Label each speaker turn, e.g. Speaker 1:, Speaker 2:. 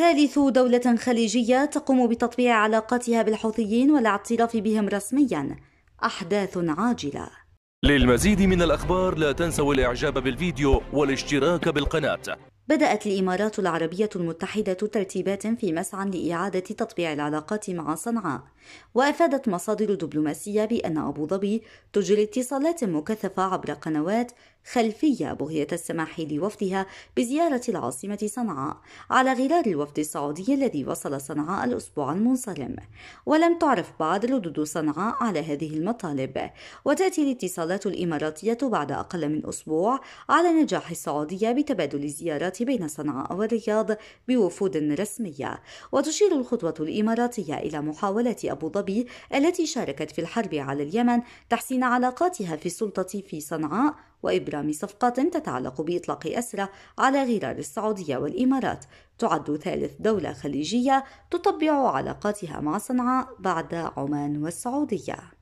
Speaker 1: ثالث دولة خليجية تقوم بتطبيع علاقاتها بالحوثيين والاعتراف بهم رسميا أحداث عاجلة
Speaker 2: للمزيد من الأخبار لا تنسوا الإعجاب بالفيديو والاشتراك بالقناة
Speaker 1: بدأت الإمارات العربية المتحدة ترتيبات في مسعى لإعادة تطبيع العلاقات مع صنعاء وأفادت مصادر دبلوماسية بأن أبو ظبي تجري اتصالات مكثفة عبر قنوات خلفية بغية السماح لوفدها بزيارة العاصمة صنعاء على غرار الوفد السعودي الذي وصل صنعاء الأسبوع المنصرم ولم تعرف بعد ردود صنعاء على هذه المطالب وتأتي الاتصالات الإماراتية بعد أقل من أسبوع على نجاح السعودية بتبادل الزيارات بين صنعاء والرياض بوفود رسمية وتشير الخطوة الإماراتية إلى محاولة أبو ظبي التي شاركت في الحرب على اليمن تحسين علاقاتها في السلطة في صنعاء وإبرام صفقات تتعلق بإطلاق أسرى على غرار السعودية والإمارات تعد ثالث دولة خليجية تطبع علاقاتها مع صنعاء بعد عمان والسعودية